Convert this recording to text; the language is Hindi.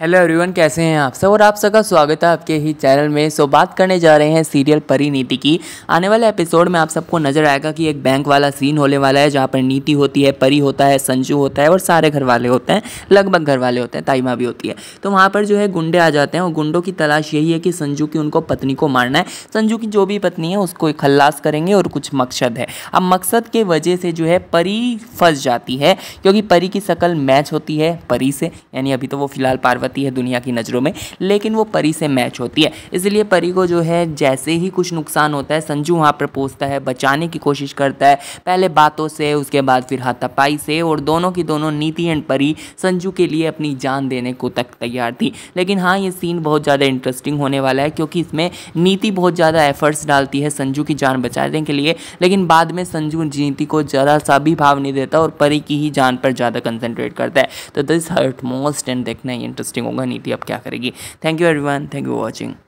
हेलो एवरीवन कैसे हैं आप सब और आप सबका स्वागत है आपके ही चैनल में सो बात करने जा रहे हैं सीरियल परी नीति की आने वाले एपिसोड में आप सबको नजर आएगा कि एक बैंक वाला सीन होने वाला है जहाँ पर नीति होती है परी होता है संजू होता है और सारे घर वाले होते हैं लगभग घर वाले होते हैं ताइमा भी होती है तो वहाँ पर जो है गुंडे आ जाते हैं और गुंडों की तलाश यही है कि संजू की उनको पत्नी को मारना है संजू की जो भी पत्नी है उसको खल्लास करेंगे और कुछ मकसद है अब मकसद के वजह से जो है परी फंस जाती है क्योंकि परी की शक्ल मैच होती है परी से यानी अभी तो वो फिलहाल पार्वती ही है दुनिया की नज़रों में लेकिन वो परी से मैच होती है इसलिए परी को जो है जैसे ही कुछ नुकसान होता है संजू वहाँ पर पहुँचता है बचाने की कोशिश करता है पहले बातों से उसके बाद फिर हाथापाई से और दोनों की दोनों नीति एंड परी संजू के लिए अपनी जान देने को तक तैयार थी लेकिन हाँ ये सीन बहुत ज़्यादा इंटरेस्टिंग होने वाला है क्योंकि इसमें नीति बहुत ज़्यादा एफर्ट्स डालती है संजू की जान बचाने के लिए लेकिन बाद में संजू नीति को ज़रा सा भी भाव नहीं देता और परी की ही जान पर ज़्यादा कंसनट्रेट करता है तो दिस हर्ट मोस्ट एंड देखना ही इंटरेस्टिंग इंटरेस्टिंग होगा नीति अब क्या करेगी thank you everyone thank you watching